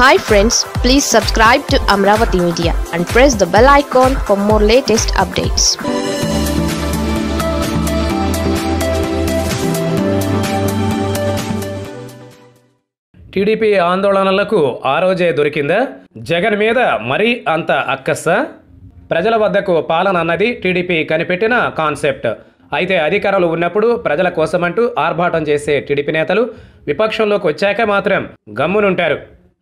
hi friends please subscribe to Amaravati media and press the bell icon for more latest updates TDP ఆందోళనలకు ఆ రోజే దొరికిందా జగన్ మీద మరీ అంత అక్కస్స ప్రజల వద్దకు పాలన అన్నది టీడీపీ కనిపెట్టిన కాన్సెప్ట్ అయితే అధికారులు ఉన్నప్పుడు ప్రజల కోసమంటూ ఆర్భాటం చేసే టీడీపీ నేతలు విపక్షంలోకి వచ్చాక మాత్రం గమ్మునుంటారు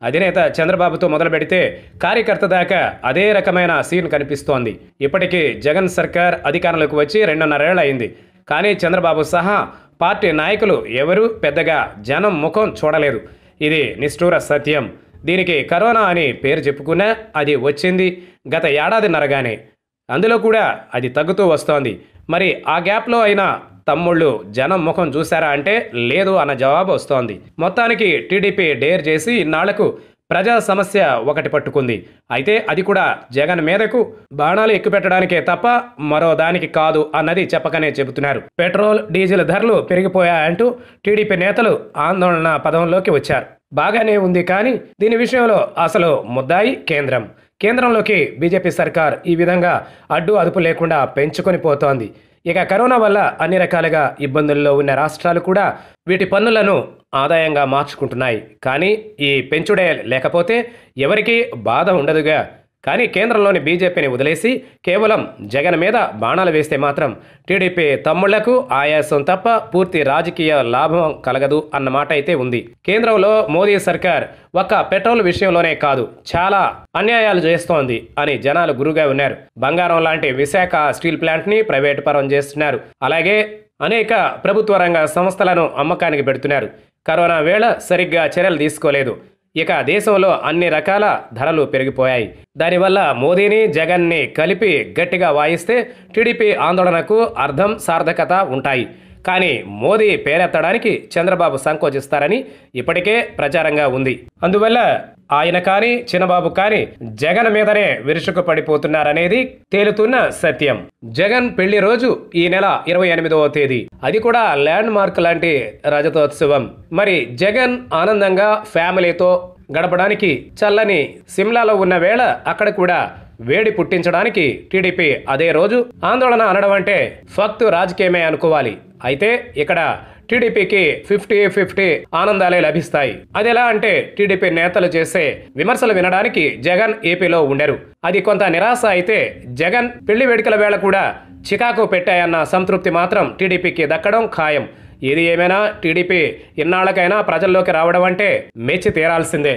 అధినేత చంద్రబాబుతో మొదలు పెడితే కార్యకర్త దాకా అదే రకమైన సీన్ కనిపిస్తోంది ఇప్పటికీ జగన్ సర్కార్ అధికారంలోకి వచ్చి రెండున్నరేళ్ళు అయింది కానీ చంద్రబాబు సహా పార్టీ నాయకులు ఎవరూ పెద్దగా జనం ముఖం చూడలేదు ఇది నిష్ఠూర సత్యం దీనికి కరోనా అని పేరు చెప్పుకున్నా అది వచ్చింది గత ఏడాదిన్నరగానే అందులో కూడా అది తగ్గుతూ వస్తోంది మరి ఆ గ్యాప్లో అయినా తమ్ముళ్ళు జనం ముఖం చూశారా అంటే లేదు అన్న జవాబు వస్తోంది మొత్తానికి టీడీపీ డేర్ చేసి ఇన్నాళ్లకు ప్రజా సమస్య ఒకటి పట్టుకుంది అయితే అది కూడా జగన్ మీదకు బాణాలు ఎక్కుపెట్టడానికే తప్ప మరో దానికి కాదు అన్నది చెప్పకనే చెబుతున్నారు పెట్రోల్ డీజిల్ ధరలు పెరిగిపోయాయంటూ టీడీపీ నేతలు ఆందోళన పదంలోకి వచ్చారు బాగానే ఉంది కానీ దీని విషయంలో అసలు ముద్దాయి కేంద్రం కేంద్రంలోకి బీజేపీ సర్కార్ ఈ విధంగా అడ్డు అదుపు లేకుండా పెంచుకొని పోతోంది ఇక కరోనా వల్ల అన్ని రకాలుగా ఇబ్బందుల్లో ఉన్న రాష్ట్రాలు కూడా వీటి పన్నులను ఆదాయంగా మార్చుకుంటున్నాయి కానీ ఈ పెంచుడే లేకపోతే ఎవరికీ బాధ ఉండదుగా కానీ కేంద్రంలోని బీజేపీని వదిలేసి కేవలం జగన్ మీద బాణాలు వేస్తే మాత్రం టీడీపీ తమ్ముళ్లకు ఆయాసం తప్ప పూర్తి రాజకీయ లాభం కలగదు అన్న మాట అయితే ఉంది కేంద్రంలో మోదీ సర్కార్ ఒక్క పెట్రోల్ విషయంలోనే కాదు చాలా అన్యాయాలు చేస్తోంది అని జనాలు గురుగా ఉన్నారు బంగారం లాంటి విశాఖ స్టీల్ ప్లాంట్ని ప్రైవేటు పరం చేస్తున్నారు అలాగే అనేక ప్రభుత్వ రంగ సంస్థలను అమ్మకానికి పెడుతున్నారు కరోనా వేళ సరిగ్గా చర్యలు తీసుకోలేదు ఇక దేశంలో అన్ని రకాల ధరలు పెరిగిపోయాయి దానివల్ల మోదీని జగన్ని కలిపి గట్టిగా వాయిస్తే టీడీపీ ఆందోళనకు అర్థం సార్థకత ఉంటాయి కానీ మోదీ పేరెత్తడానికి చంద్రబాబు సంకోచిస్తారని ఇప్పటికే ప్రచారంగా ఉంది అందువల్ల ఆయన కానీ చిన్నబాబు కానీ జగన్ మీదనే విరుచుకు పడిపోతున్నారనేది తేలుతున్న సత్యం జగన్ పెళ్లి రోజు ఈ నెల ఇరవై ఎనిమిదవ తేదీ అది కూడా ల్యాండ్ మార్క్ లాంటి రజతోత్సవం మరి జగన్ ఆనందంగా ఫ్యామిలీతో గడపడానికి చల్లని సిమ్లాలో ఉన్న వేళ అక్కడ కూడా వేడి పుట్టించడానికి టీడీపీ అదే రోజు ఆందోళన అనడం అంటే ఫక్తు రాజకీయమే అనుకోవాలి అయితే ఇక్కడ టీడీపీకి ఫిఫ్టీ ఫిఫ్టీ ఆనందాలే లభిస్తాయి అది ఎలా అంటే టీడీపీ నేతలు చేసే విమర్శలు వినడానికి జగన్ ఏపీలో ఉండరు అది కొంత నిరాశ అయితే జగన్ పెళ్లి వేడుకల వేళ కూడా చికాకు పెట్టాయన్న సంతృప్తి మాత్రం టీడీపీకి దక్కడం ఖాయం ఏది ఏమైనా టీడీపీ ఇన్నాళ్ళకైనా ప్రజల్లోకి రావడం అంటే మెచ్చి తీరాల్సిందే